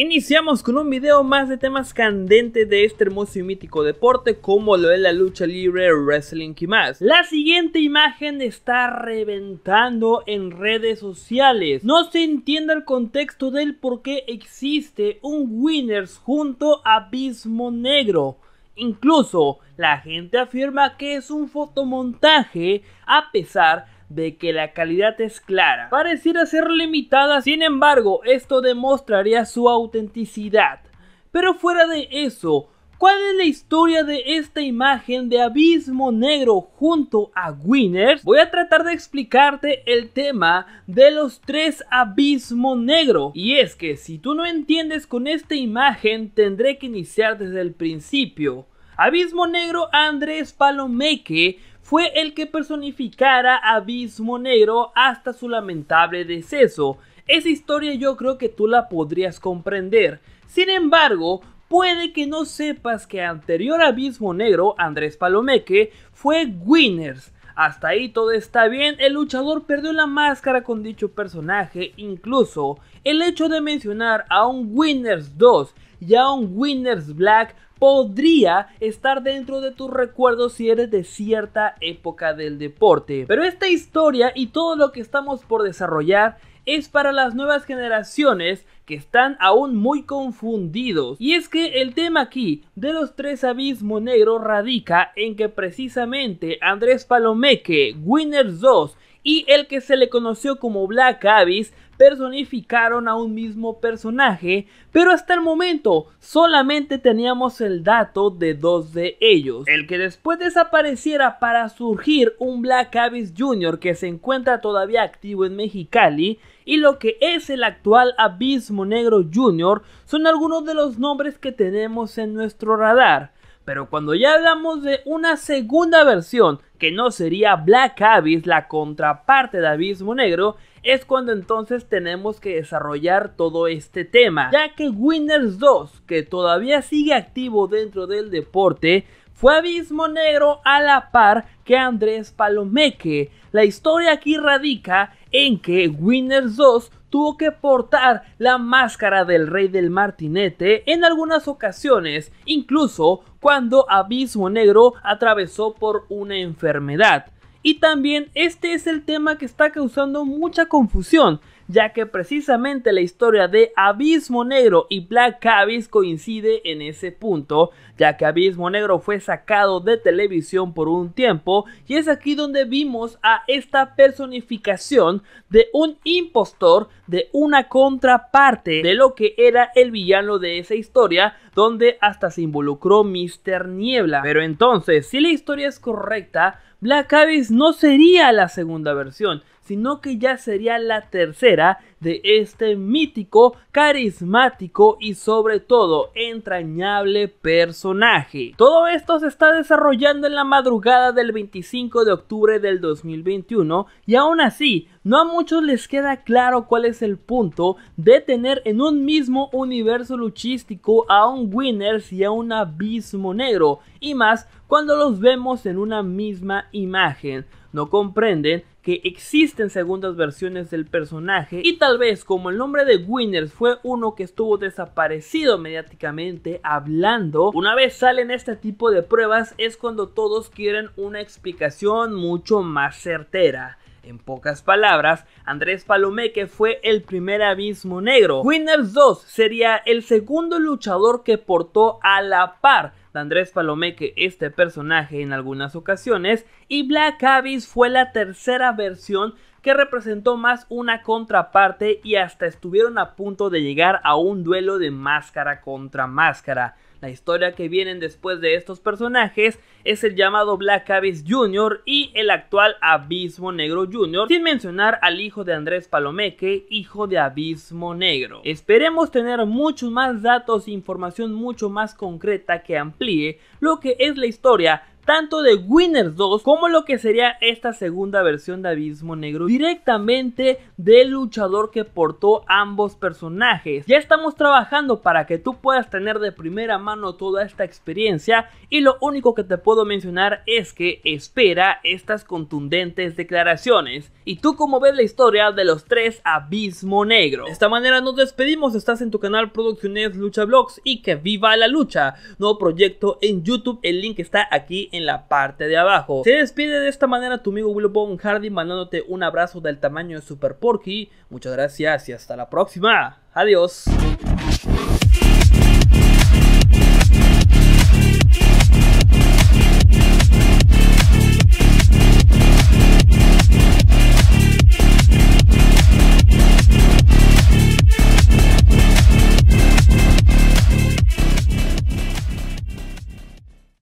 Iniciamos con un video más de temas candentes de este hermoso y mítico deporte como lo de la lucha libre, wrestling y más. La siguiente imagen está reventando en redes sociales. No se entiende el contexto del por qué existe un Winners junto a Abismo Negro. Incluso la gente afirma que es un fotomontaje a pesar de de que la calidad es clara, pareciera ser limitada, sin embargo esto demostraría su autenticidad. Pero fuera de eso, ¿cuál es la historia de esta imagen de Abismo Negro junto a Winners? Voy a tratar de explicarte el tema de los tres Abismo Negro. Y es que si tú no entiendes con esta imagen, tendré que iniciar desde el principio. Abismo Negro Andrés Palomeque fue el que personificara a Abismo Negro hasta su lamentable deceso. Esa historia yo creo que tú la podrías comprender. Sin embargo, puede que no sepas que anterior Abismo Negro, Andrés Palomeque, fue Winners, hasta ahí todo está bien, el luchador perdió la máscara con dicho personaje, incluso el hecho de mencionar a un Winners 2 y a un Winners Black podría estar dentro de tus recuerdos si eres de cierta época del deporte. Pero esta historia y todo lo que estamos por desarrollar es para las nuevas generaciones que están aún muy confundidos. Y es que el tema aquí de los tres abismos negros radica en que precisamente Andrés Palomeque, Winners 2 y el que se le conoció como Black Abyss personificaron a un mismo personaje, pero hasta el momento solamente teníamos el dato de dos de ellos. El que después desapareciera para surgir un Black Abyss Jr. que se encuentra todavía activo en Mexicali y lo que es el actual Abismo Negro Jr. son algunos de los nombres que tenemos en nuestro radar. Pero cuando ya hablamos de una segunda versión, que no sería Black Abyss, la contraparte de Abismo Negro, es cuando entonces tenemos que desarrollar todo este tema, ya que Winners 2, que todavía sigue activo dentro del deporte, fue Abismo Negro a la par que Andrés Palomeque. La historia aquí radica en que Winners 2 tuvo que portar la máscara del rey del martinete en algunas ocasiones, incluso cuando Abismo Negro atravesó por una enfermedad. Y también este es el tema que está causando mucha confusión, ya que precisamente la historia de Abismo Negro y Black Abyss coincide en ese punto, ya que Abismo Negro fue sacado de televisión por un tiempo y es aquí donde vimos a esta personificación de un impostor, de una contraparte de lo que era el villano de esa historia, donde hasta se involucró Mr. Niebla. Pero entonces, si la historia es correcta, Black Abyss no sería la segunda versión, sino que ya sería la tercera de este mítico, carismático y sobre todo entrañable personaje. Todo esto se está desarrollando en la madrugada del 25 de octubre del 2021 y aún así no a muchos les queda claro cuál es el punto de tener en un mismo universo luchístico a un Winners y a un Abismo Negro, y más cuando los vemos en una misma imagen. No comprenden que existen segundas versiones del personaje y tal vez como el nombre de Winners fue uno que estuvo desaparecido mediáticamente hablando, una vez salen este tipo de pruebas es cuando todos quieren una explicación mucho más certera. En pocas palabras, Andrés Palomeque fue el primer abismo negro. Winners 2 sería el segundo luchador que portó a la par de Andrés Palomeque este personaje en algunas ocasiones y Black Abyss fue la tercera versión que representó más una contraparte y hasta estuvieron a punto de llegar a un duelo de máscara contra máscara. La historia que vienen después de estos personajes es el llamado Black Abyss Jr. y el actual Abismo Negro Jr., sin mencionar al hijo de Andrés Palomeque, hijo de Abismo Negro. Esperemos tener muchos más datos e información mucho más concreta que amplíe lo que es la historia tanto de Winners 2 como lo que sería esta segunda versión de Abismo Negro directamente del luchador que portó ambos personajes. Ya estamos trabajando para que tú puedas tener de primera mano toda esta experiencia y lo único que te puedo mencionar es que espera estas contundentes declaraciones y tú como ves la historia de los tres Abismo Negro. De esta manera nos despedimos, estás en tu canal Producciones Lucha Blogs y que viva la lucha. Nuevo proyecto en YouTube, el link está aquí en en la parte de abajo. Se despide de esta manera tu amigo Willow Bone Hardy mandándote un abrazo del tamaño de Super Porky. Muchas gracias y hasta la próxima. Adiós.